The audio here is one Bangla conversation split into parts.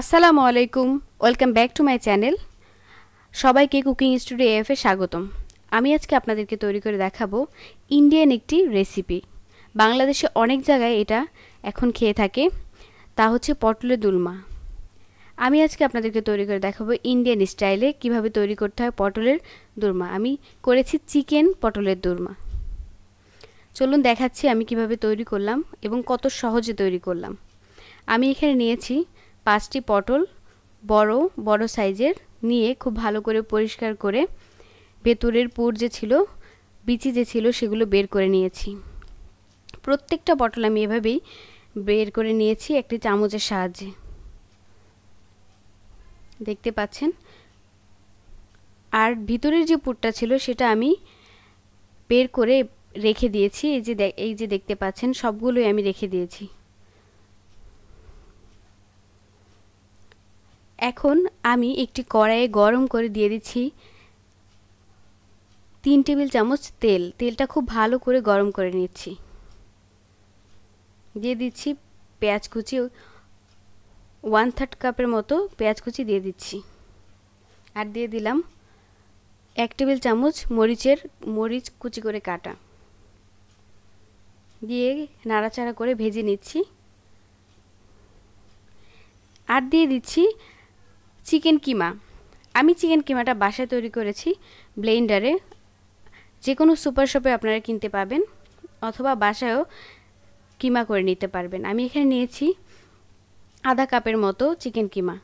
আসসালামু আলাইকুম welcome back to my channel সবাইকে কুকিং স্টুডিও এ স্বাগতম আমি আজকে আপনাদেরকে তৈরি করে দেখাবো ইন্ডিয়ান একটি রেসিপি বাংলাদেশে অনেক জায়গায় এটা এখন খেয়ে থাকে তা হচ্ছে পটলের দুলমা আমি আজকে আপনাদেরকে তৈরি করে দেখাবো ইন্ডিয়ান স্টাইলে কিভাবে তৈরি করতে হয় পটলের দুর্মা আমি করেছি চিকেন পটলের দুর্মা চলুন দেখাচ্ছি আমি কিভাবে তৈরি করলাম এবং কত সহজে তৈরি করলাম আমি এখানে নিয়েছি পাঁচটি পটল বড় বড় সাইজের নিয়ে খুব ভালো করে পরিষ্কার করে ভেতরের পুর যে ছিল বিচি যে ছিল সেগুলো বের করে নিয়েছি প্রত্যেকটা পটল আমি এভাবেই বের করে নিয়েছি একটি চামচের সাহায্যে দেখতে পাচ্ছেন আর ভিতরের যে পুরটা ছিল সেটা আমি বের করে রেখে দিয়েছি এই যে এই যে দেখতে পাচ্ছেন সবগুলোই আমি রেখে দিয়েছি এখন আমি একটি কড়াইয়ে গরম করে দিয়ে দিচ্ছি তিন টেবিল চামচ তেল তেলটা খুব ভালো করে গরম করে নিচ্ছি দিয়ে দিচ্ছি পেঁয়াজ কুচি ওয়ান থার্ড কাপের মতো পেঁয়াজ কুচি দিয়ে দিচ্ছি আর দিয়ে দিলাম এক টেবিল চামচ মরিচের মরিচ কুচি করে কাটা দিয়ে নাড়াচাড়া করে ভেজে নিচ্ছি আর দিয়ে দিচ্ছি চিকেন কিমা আমি চিকেন কিমাটা বাসায় তৈরি করেছি ব্লেন্ডারে যে কোনো সুপার শপে আপনারা কিনতে পাবেন অথবা বাসায়ও কিমা করে নিতে পারবেন আমি এখানে নিয়েছি আধা কাপের মতো চিকেন কিমা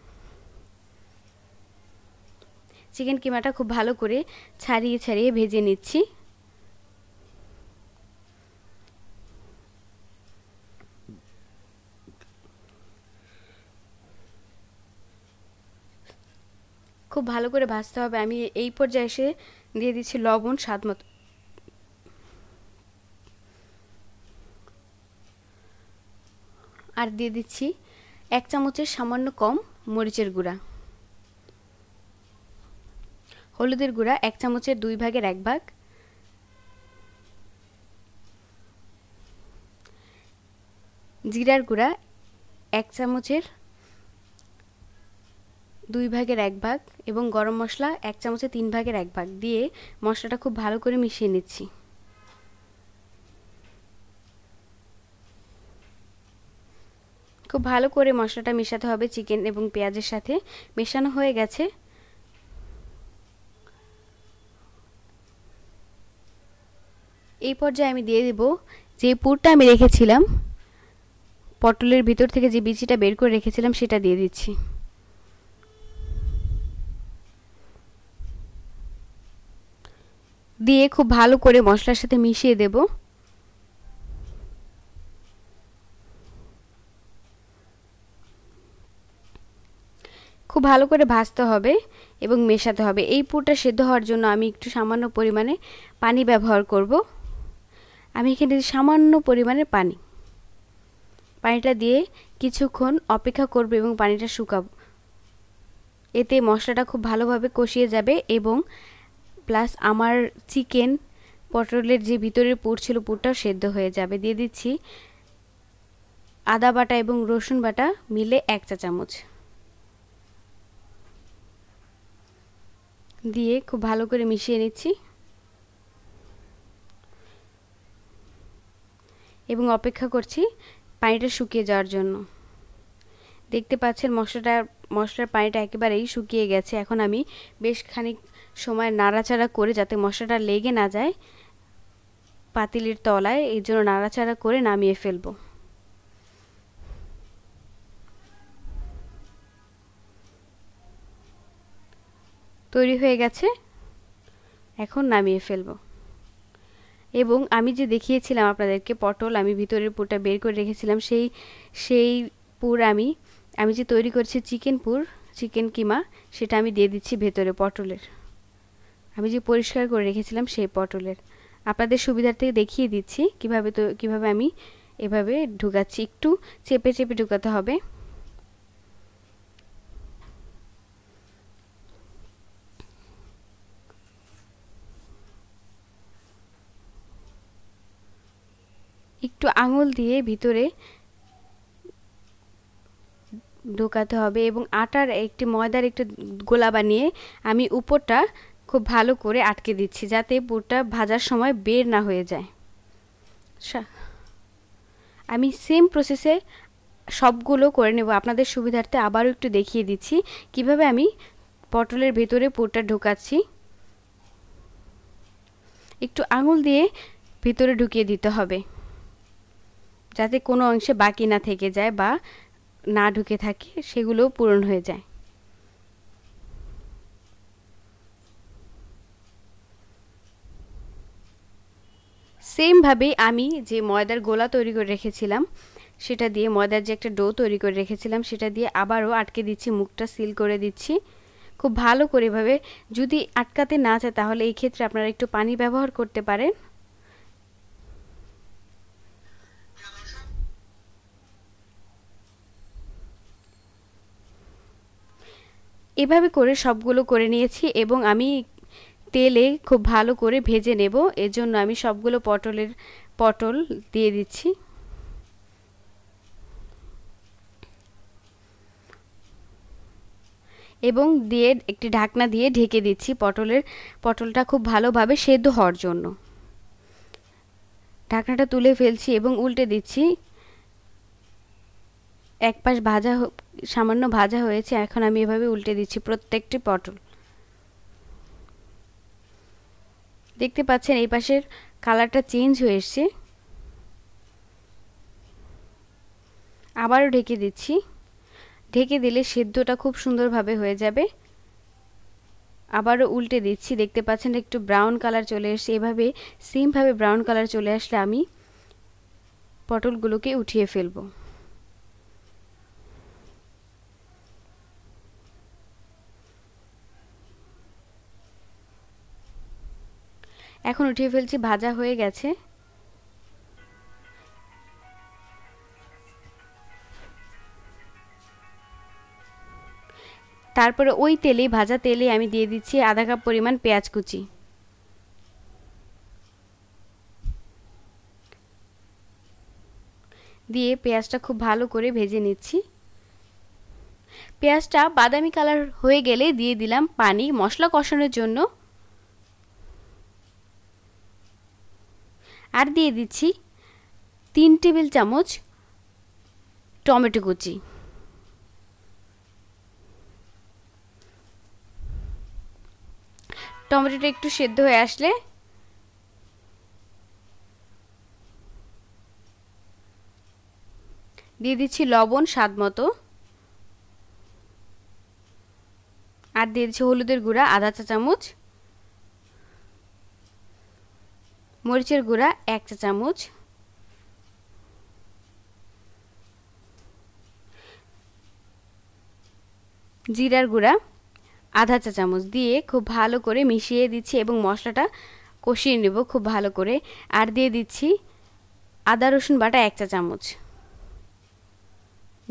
চিকেন কিমাটা খুব ভালো করে ছাড়িয়ে ছাড়িয়ে ভেজে নিচ্ছি খুব ভালো করে ভাজতে হবে আমি এই পর্যায়ে এসে দিয়ে দিচ্ছি লবণ স্বাদ মতো আর দিয়ে দিচ্ছি এক চামচের সামান্য কম মরিচের গুঁড়া হলুদের গুঁড়া এক চামচের দুই ভাগের এক ভাগ জিরার গুঁড়া এক চামচের দুই ভাগের এক ভাগ এবং গরম মশলা এক চামচে তিন ভাগের এক ভাগ দিয়ে মশলাটা খুব ভালো করে মিশিয়ে নিচ্ছি খুব ভালো করে মশলাটা মেশাতে হবে চিকেন এবং পেঁয়াজের সাথে মেশানো হয়ে গেছে এই পর্যায়ে আমি দিয়ে দেব যে পুরটা আমি রেখেছিলাম পটলের ভিতর থেকে যে বিচিটা বের করে রেখেছিলাম সেটা দিয়ে দিচ্ছি দিয়ে খুব ভালো করে মশলার সাথে মিশিয়ে দেব খুব ভালো করে ভাজতে হবে এবং মেশাতে হবে এই পুরটা সেদ্ধ হওয়ার জন্য আমি একটু সামান্য পরিমাণে পানি ব্যবহার করব আমি এখানে সামান্য পরিমাণে পানি পানিটা দিয়ে কিছুক্ষণ অপেক্ষা করবো এবং পানিটা শুকাবো এতে মশলাটা খুব ভালোভাবে কষিয়ে যাবে এবং প্লাস আমার চিকেন পটলের যে ভিতরের পোর ছিল পুরটাও সেদ্ধ হয়ে যাবে দিয়ে দিচ্ছি আদা বাটা এবং রসুন বাটা মিলে এক চা চামচ দিয়ে খুব ভালো করে মিশিয়ে নিচ্ছি এবং অপেক্ষা করছি পানিটা শুকিয়ে যাওয়ার জন্য দেখতে পাচ্ছেন মশলাটা মশলার পানিটা একেবারেই শুকিয়ে গেছে এখন আমি বেশ খানিক সময় নাড়াচাড়া করে যাতে মশলাটা লেগে না যায় পাতিলির তলায় এই জন্য নাড়াচাড়া করে নামিয়ে ফেলবো তৈরি হয়ে গেছে এখন নামিয়ে ফেলবো এবং আমি যে দেখিয়েছিলাম আপনাদেরকে পটল আমি ভিতরের পুরটা বের করে রেখেছিলাম সেই সেই পুর আমি আমি যে তৈরি করছি চিকেন পুর চিকেন কিমা সেটা আমি দিয়ে দিচ্ছি ভেতরে পটলের আমি যে পরিষ্কার করে রেখেছিলাম সেই পটলের আপনাদের সুবিধার্থে দেখিয়ে দিচ্ছি কিভাবে তো কিভাবে আমি এভাবে ঢুকাচ্ছি একটু চেপে চেপে ঢুকাতে হবে একটু আঙুল দিয়ে ভিতরে ঢোকাতে হবে এবং আটার একটি ময়দার একটি গোলা বানিয়ে আমি উপরটা খুব ভালো করে আটকে দিচ্ছি যাতে পুরটা ভাজার সময় বের না হয়ে যায় আমি সেম প্রসেসে সবগুলো করে নেব আপনাদের সুবিধার্থে আবারও একটু দেখিয়ে দিচ্ছি কিভাবে আমি পটলের ভেতরে পুরটা ঢোকাচ্ছি একটু আঙুল দিয়ে ভিতরে ঢুকিয়ে দিতে হবে যাতে কোনো অংশে বাকি না থেকে যায় বা না ঢুকে থাকে সেগুলো পূরণ হয়ে যায় সেমভাবেই আমি যে ময়দার গোলা তৈরি করে রেখেছিলাম সেটা দিয়ে ময়দার যে একটা ডো তৈরি করে রেখেছিলাম সেটা দিয়ে আবারও আটকে দিচ্ছি মুখটা সিল করে দিচ্ছি খুব ভালো করে এভাবে যদি আটকাতে না চায় তাহলে এই ক্ষেত্রে আপনারা একটু পানি ব্যবহার করতে পারেন এভাবে করে সবগুলো করে নিয়েছি এবং আমি তেলে খুব ভালো করে ভেজে নেব এর জন্য আমি সবগুলো পটলের পটল দিয়ে দিচ্ছি এবং দিয়ে একটি ঢাকনা দিয়ে ঢেকে দিচ্ছি পটলের পটলটা খুব ভালোভাবে সেদ্ধ হওয়ার জন্য ঢাকনাটা তুলে ফেলছি এবং উল্টে দিচ্ছি এক পাশ ভাজা সামান্য ভাজা হয়েছে এখন আমি এভাবে উল্টে দিচ্ছি প্রত্যেকটি পটল দেখতে পাচ্ছেন এই পাশের কালারটা চেঞ্জ হয়ে এসছে আবারও ঢেকে দিচ্ছি ঢেকে দিলে সেদ্ধটা খুব সুন্দরভাবে হয়ে যাবে আবারও উল্টে দিচ্ছি দেখতে পাচ্ছেন একটু ব্রাউন কালার চলে এসছে এভাবে সেমভাবে ব্রাউন কালার চলে আসলে আমি পটলগুলোকে উঠিয়ে ফেলবো এখন উঠিয়ে ফেলছি ভাজা হয়ে গেছে তারপরে ওই তেলেই ভাজা তেলে আমি দিয়ে দিচ্ছি আধা কাপ পরিমাণ পেঁয়াজ কুচি দিয়ে পেঁয়াজটা খুব ভালো করে ভেজে নিচ্ছি পেঁয়াজটা বাদামি কালার হয়ে গেলে দিয়ে দিলাম পানি মশলা কষানোর জন্য আর দিয়ে দিচ্ছি তিন টেবিল চামচ টমেটো কুচি টমেটোটা একটু সেদ্ধ হয়ে আসলে দিয়ে দিচ্ছি লবণ স্বাদ মতো আর দিয়ে দিচ্ছি হলুদের গুঁড়া আধা চা চামচ মরিচের গুঁড়া এক চা চামচ জিরার গুঁড়া আধা চা চামচ দিয়ে খুব ভালো করে মিশিয়ে দিচ্ছি এবং মশলাটা কষিয়ে নেব খুব ভালো করে আর দিয়ে দিচ্ছি আদা রসুন বাটা এক চা চামচ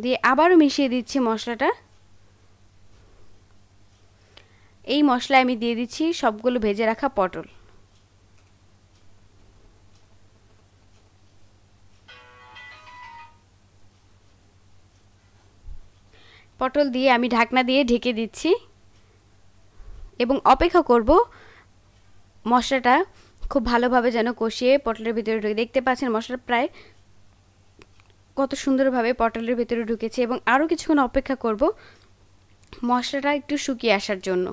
দিয়ে আবারও মিশিয়ে দিচ্ছি মশলাটা এই মশলায় আমি দিয়ে দিচ্ছি সবগুলো ভেজে রাখা পটল পটল দিয়ে আমি ঢাকনা দিয়ে ঢেকে দিচ্ছি এবং অপেক্ষা করব মশলাটা খুব ভালোভাবে যেন কষিয়ে পটলের ভিতরে ঢুকে দেখতে পাচ্ছেন মশলা প্রায় কত সুন্দরভাবে পটলের ভিতরে ঢুকেছে এবং আরও কিছুক্ষণ অপেক্ষা করব মশলাটা একটু শুকিয়ে আসার জন্য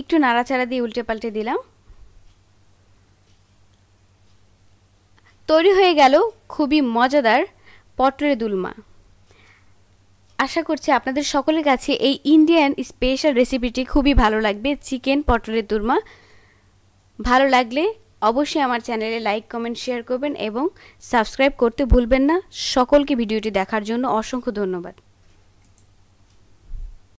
একটু নাড়াচাড়া দিয়ে উল্টে পাল্টে দিলাম তৈরি হয়ে গেল খুবই মজাদার পটরে দুলমা আশা করছি আপনাদের সকলের কাছে এই ইন্ডিয়ান স্পেশাল রেসিপিটি খুবই ভালো লাগবে চিকেন পটরের দুলমা ভালো লাগলে অবশ্যই আমার চ্যানেলে লাইক কমেন্ট শেয়ার করবেন এবং সাবস্ক্রাইব করতে ভুলবেন না সকলকে ভিডিওটি দেখার জন্য অসংখ্য ধন্যবাদ